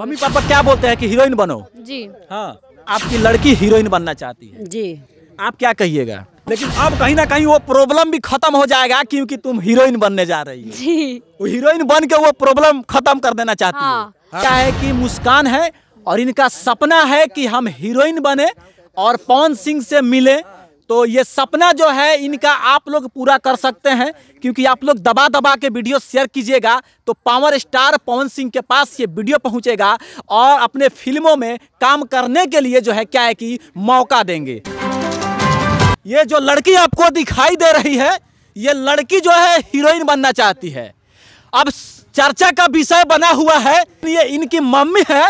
Mummy papa क्या बोलते हैं कि हीरोइन बनो जी हाँ आपकी लड़की हीरोइन बनना चाहती है जी आप क्या कहिएगा लेकिन अब कहीं ना कहीं वो प्रॉब्लम भी खत्म हो जाएगा क्योंकि तुम हीरोइन बनने जा रही हो जी वो हीरोइन बन के वो प्रॉब्लम खत्म कर देना चाहती हाँ। है क्या है कि मुस्कान है और इनका सपना है कि हम हीरोइन बने और पवन सिंह से मिले तो ये सपना जो है इनका आप लोग पूरा कर सकते हैं क्योंकि आप लोग दबा दबा के वीडियो शेयर कीजिएगा तो पावर स्टार पवन सिंह के पास ये वीडियो पहुंचेगा और अपने फिल्मों में काम करने के लिए जो है क्या है कि मौका देंगे ये जो लड़की आपको दिखाई दे रही है ये लड़की जो है हीरोइन बनना चाहती है अब चर्चा का विषय बना हुआ है ये इनकी मम्मी है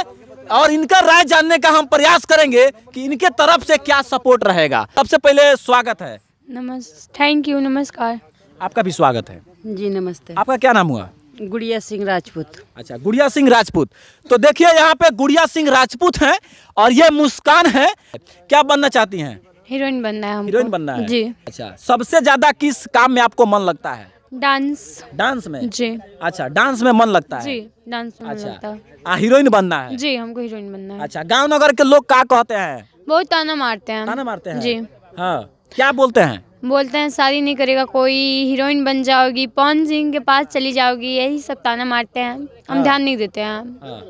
और इनका राय जानने का हम प्रयास करेंगे कि इनके तरफ से क्या सपोर्ट रहेगा सबसे पहले स्वागत है नमस्ते थैंक यू नमस्कार आपका भी स्वागत है जी नमस्ते आपका क्या नाम हुआ गुड़िया सिंह राजपूत अच्छा गुड़िया सिंह राजपूत तो देखिए यहाँ पे गुड़िया सिंह राजपूत हैं और ये मुस्कान है क्या बनना चाहती हैं हीरोइन बनना है हीरोइन बनना है जी अच्छा सबसे ज्यादा किस काम में आपको मन लगता है डांस डांस में जी अच्छा डांस में मन लगता है जी डांस में अच्छा मन लगता है हीरोइन बनना है जी हमको हीरोइन बनना है अच्छा गांव नगर के लोग क्या कहते हैं बहुत ताना मारते हैं ताना मारते हैं जी हाँ क्या बोलते हैं बोलते हैं शादी नहीं करेगा कोई हीरोइन बन जाओगी पवन सिंह के पास चली जाओगी यही सब ताना मारते हैं हम हाँ. ध्यान नहीं देते हैं हाँ.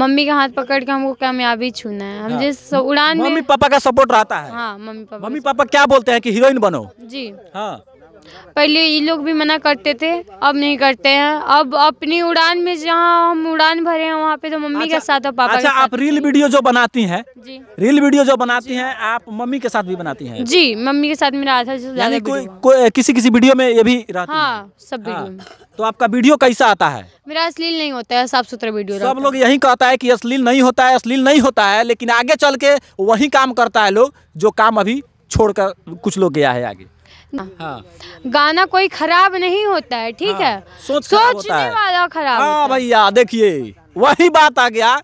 मम्मी का हाथ पकड़ के हमको कामयाबी छूना है हम हाँ. जिस उड़ान मम्मी पापा का सपोर्ट रहता है हाँ मम्मी पापा मम्मी पापा क्या बोलते हैं कि हीरोइन बनो जी हाँ पहले ये लोग भी मना करते थे अब नहीं करते हैं अब अपनी उड़ान में जहाँ हम उड़ान भरे हैं वहाँ पे तो मम्मी अच्छा, के साथ और पापा अच्छा, के साथ आप रील वीडियो जो बनाती हैं रील वीडियो जो बनाती हैं आप मम्मी के साथ भी बनाती हैं जी मम्मी के साथ मेरा आता है कोई, को, किसी किसी वीडियो में ये भी हाँ सब वीडियो हाँ, तो आपका वीडियो कैसा आता है मेरा अश्लील नहीं होता है साफ सुथरा वीडियो सब लोग यही कहता है कि अश्लील नहीं होता है अश्लील नहीं होता है लेकिन आगे चल के वही काम करता है लोग जो काम अभी छोड़कर कुछ लोग गया है आगे हाँ। गाना कोई खराब नहीं होता है ठीक हाँ। है सोच सोचने वाला खराब हाँ भैया देखिए वही बात आ गया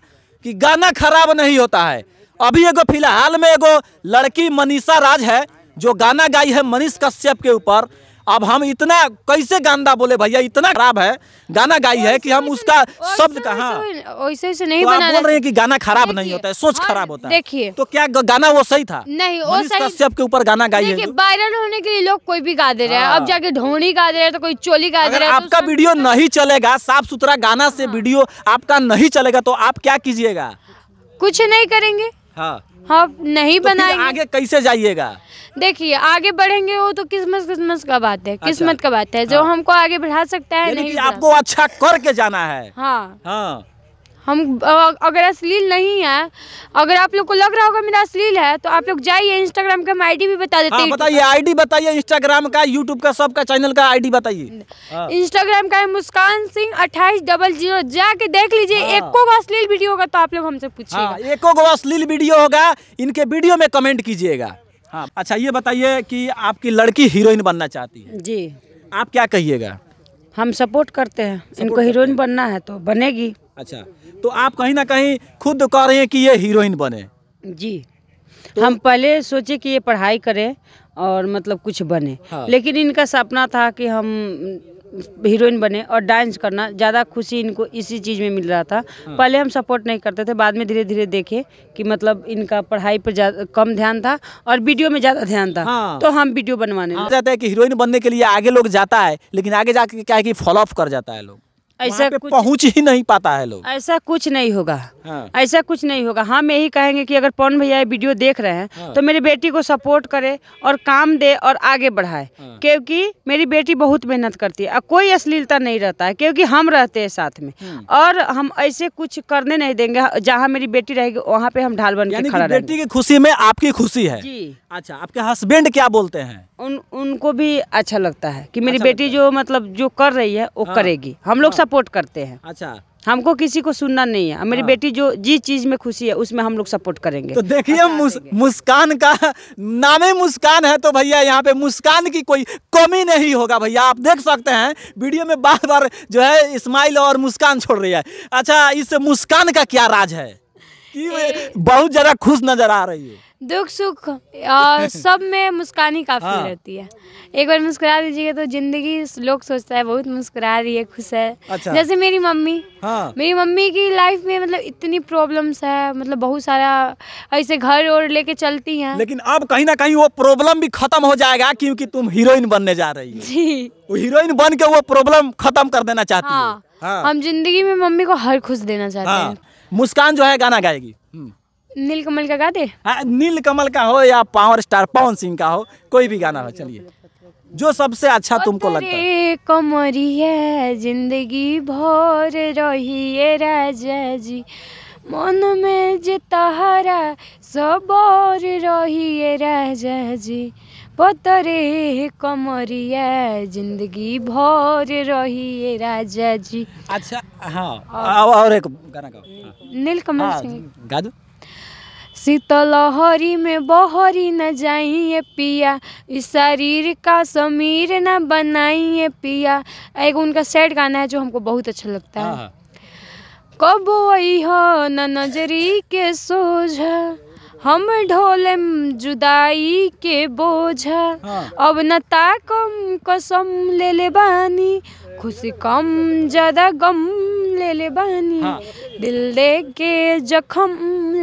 कि गाना खराब नहीं होता है अभी एगो फिलहाल में एगो लड़की मनीषा राज है जो गाना गाई है मनीष कश्यप के ऊपर अब हम इतना कैसे गंदा बोले भैया इतना खराब है गाना गाई है कि हम उसका शब्द कहा ऐसे ऐसे नहीं तो बोल रहे हैं कि गाना खराब नहीं होता है सोच हाँ, खराब होता है देखिए तो क्या गाना वो सही था नहीं वो कश्यप के ऊपर गाना गाई है वायरल होने के लिए लोग कोई भी गा दे रहे हैं अब हाँ। जाके ढोनी गा दे रहे हैं तो कोई चोली गा दे रहे तो आपका वीडियो नहीं चलेगा साफ सुथरा गाना से हाँ। वीडियो आपका नहीं चलेगा तो आप क्या कीजिएगा कुछ नहीं करेंगे हाँ हाँ नहीं तो बनाएंगे आगे कैसे जाइएगा देखिए आगे बढ़ेंगे वो तो किस्मत किस्मत का बात है अच्छा। किस्मत का बात है जो हाँ। हमको आगे बढ़ा सकता है आपको अच्छा करके जाना है हाँ हाँ हम अगर अश्लील नहीं है अगर आप लोग को लग रहा होगा मेरा अश्लील है तो आप लोग जाइए इंस्टाग्राम का आईडी भी बता देते हाँ, हैं बताइए आईडी बताइए इंस्टाग्राम का यूट्यूब का सबका चैनल का आईडी बताइए इंस्टाग्राम हाँ। का है मुस्कान सिंह अट्ठाईस डबल जीरो जाके देख लीजिए हाँ। एको गो अश्लील वीडियो होगा तो आप लोग हमसे पूछिए एको गो अश्लील वीडियो होगा इनके वीडियो में कमेंट कीजिएगा हाँ अच्छा ये बताइए कि आपकी लड़की हीरोइन बनना चाहती है जी आप क्या कहिएगा हम सपोर्ट करते हैं इनको हीरोइन बनना है तो बनेगी अच्छा तो आप कहीं ना कहीं खुद कह रहे हैं कि ये हीरोइन बने जी तो, हम पहले सोचे कि ये पढ़ाई करें और मतलब कुछ बने हाँ। लेकिन इनका सपना था कि हम हीरोइन बने और डांस करना ज़्यादा खुशी इनको इसी चीज़ में मिल रहा था हाँ। पहले हम सपोर्ट नहीं करते थे बाद में धीरे धीरे देखे कि मतलब इनका पढ़ाई पर कम ध्यान था और वीडियो में ज़्यादा ध्यान था हाँ। तो हम वीडियो बनवाने हाँ। जाता है कि हीरोइन बनने के लिए आगे लोग जाता है लेकिन आगे जाके क्या है कि फॉलो कर जाता है लोग ऐसा कुछ पहुंच ही नहीं पाता है लोग ऐसा कुछ नहीं होगा हाँ। ऐसा कुछ नहीं होगा हम हाँ, यही कहेंगे कि अगर पवन भैया वीडियो देख रहे हैं हाँ। तो मेरी बेटी को सपोर्ट करे और काम दे और आगे बढ़ाए हाँ। क्योंकि मेरी बेटी बहुत मेहनत करती है कोई अश्लीलता नहीं रहता है क्योंकि हम रहते हैं साथ में हम्म। और हम ऐसे कुछ करने नहीं देंगे जहाँ मेरी बेटी रहेगी वहाँ पे हम ढाल बन खड़ा बेटी की खुशी में आपकी खुशी है अच्छा आपके हस्बैंड क्या बोलते हैं उन उनको भी अच्छा लगता है कि मेरी अच्छा बेटी जो मतलब जो कर रही है वो हाँ। करेगी हम लोग हाँ। सब सपोर्ट करते हैं अच्छा हमको किसी को सुनना नहीं है मेरी हाँ। बेटी जो जिस चीज में खुशी है उसमें हम लोग सपोर्ट करेंगे तो देखिए अच्छा, मुस, मुस्कान का नामे मुस्कान है तो भैया यहाँ पे मुस्कान की कोई कमी नहीं होगा भैया आप देख सकते हैं वीडियो में बार बार जो है स्माइल और मुस्कान छोड़ रही है अच्छा इस मुस्कान का क्या राज है कि बहुत ज्यादा खुश नजर आ रही है दुख सुख और सब में मुस्कानी काफ़ी हाँ। रहती है एक बार मुस्कुरा दीजिएगा तो जिंदगी लोग सोचता है बहुत मुस्कुरा रही है खुश है अच्छा। जैसे मेरी मम्मी हाँ। मेरी मम्मी की लाइफ में मतलब इतनी प्रॉब्लम्स है मतलब बहुत सारा ऐसे घर और लेके चलती हैं लेकिन अब कहीं ना कहीं वो प्रॉब्लम भी खत्म हो जाएगा क्योंकि तुम हीरोइन बनने जा रही हो जी हीरोइन बन के वो प्रॉब्लम खत्म कर देना चाहती हाँ। हाँ। हम जिंदगी में मम्मी को हर खुश देना चाहते हैं हाँ। मुस्कान जो है गाना गाएगी हम्म। नीलकमल का गा दे हाँ नीलकमल का हो या पावर स्टार पवन सिंह का हो कोई भी गाना हो चलिए जो सबसे अच्छा तुमको लगता है कमरिया जिंदगी भोर रहिए राजा जी मन में जे तहरा सबोर रहिए राजा जी पतरे कमरिया जिंदगी भोर रही राजा जी अच्छा हाँ और, और एक गाना गाओ हाँ। कमल हाँ, सिंह गा दो शीतलहरी में बहरी न जाइए पिया इस शरीर का समीर न बनाइए पिया एक उनका सैड गाना है जो हमको बहुत अच्छा लगता है हाँ। कब वही हो न नजरी के सोझ हम ढोलम जुदाई के बोझ हाँ। अब न ताकम कसम ले ले बानी खुशी कम ज्यादा गम ले ले बानी हाँ। दिल दे के जख्म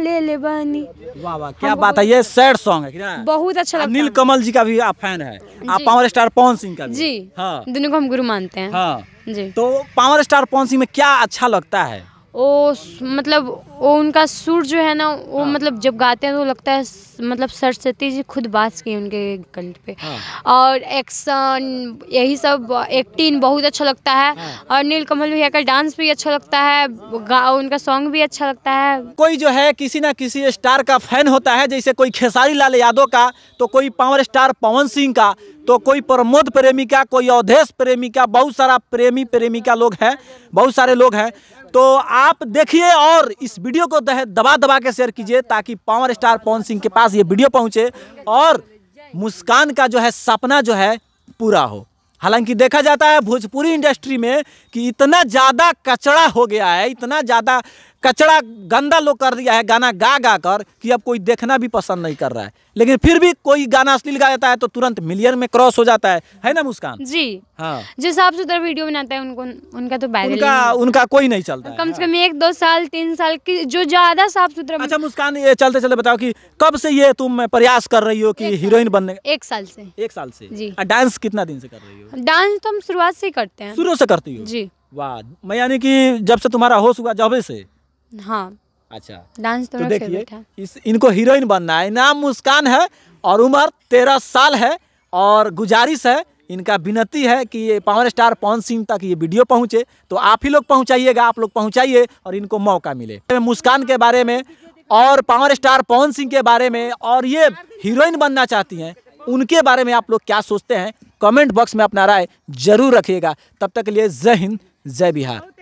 ले ले बानी वाह वाह क्या बात है ये सैड सॉन्ग है बहुत अच्छा लगता नील कमल जी का भी आप फैन है आप पावर स्टार पवन सिंह का जी हाँ दोनों को हम गुरु मानते हैं हाँ जी तो पावर स्टार पवन सिंह में क्या अच्छा लगता है ओ मतलब वो उनका सुर जो है ना वो हाँ। मतलब जब गाते हैं तो लगता है मतलब सरस्वती जी खुद बात की उनके कंठ पे हाँ। और एक्शन यही सब एक्टिंग बहुत अच्छा लगता है हाँ। और नीलकमल भैया का डांस भी अच्छा लगता है उनका सॉन्ग भी अच्छा लगता है कोई जो है किसी ना किसी स्टार का फैन होता है जैसे कोई खेसारी लाल यादव का तो कोई पावर स्टार पवन सिंह का तो कोई प्रमोद प्रेमिका कोई अवधेश प्रेमिका बहुत सारा प्रेमी प्रेमिका लोग हैं बहुत सारे लोग हैं तो आप देखिए और इस वीडियो को दबा दबा के शेयर कीजिए ताकि पावर स्टार पवन सिंह के पास ये वीडियो पहुंचे और मुस्कान का जो है सपना जो है पूरा हो हालांकि देखा जाता है भोजपुरी इंडस्ट्री में कि इतना ज़्यादा कचरा हो गया है इतना ज़्यादा कचरा गंदा लोग कर दिया है गाना गा गा कर कि अब कोई देखना भी पसंद नहीं कर रहा है लेकिन फिर भी कोई गाना अश्लील गा जाता है तो तुरंत मिलियन में क्रॉस हो जाता है है ना मुस्कान जी हाँ जो साफ सुथरा वीडियो बनाता है उनको उनका तो बैग उनका उनका कोई नहीं चलता कम से कम हाँ। एक दो साल तीन साल की जो ज्यादा साफ सुथरा अच्छा मुस्कान ये चलते चलते बताओ की कब से ये तुम प्रयास कर रही हो की हीरोइन बनने एक साल से एक साल से जी डांस कितना दिन से कर रही हो डांस तो हम शुरुआत से करते हैं शुरू से करती हूँ जी वाह मैं यानी कि जब से तुम्हारा होश हुआ जब से हाँ अच्छा डांस तो, तो देखिए इस इनको हीरोइन बनना है नाम मुस्कान है और उम्र तेरह साल है और गुजारिश है इनका विनती है कि ये पावर स्टार पवन सिंह तक ये वीडियो पहुंचे तो आप ही लोग पहुंचाइएगा आप लोग पहुंचाइए और इनको मौका मिले मुस्कान के बारे में और पावर स्टार पवन सिंह के बारे में और ये हीरोइन बनना चाहती हैं उनके बारे में आप लोग क्या सोचते हैं कमेंट बॉक्स में अपना राय जरूर रखिएगा तब तक के लिए जय हिंद जय बिहार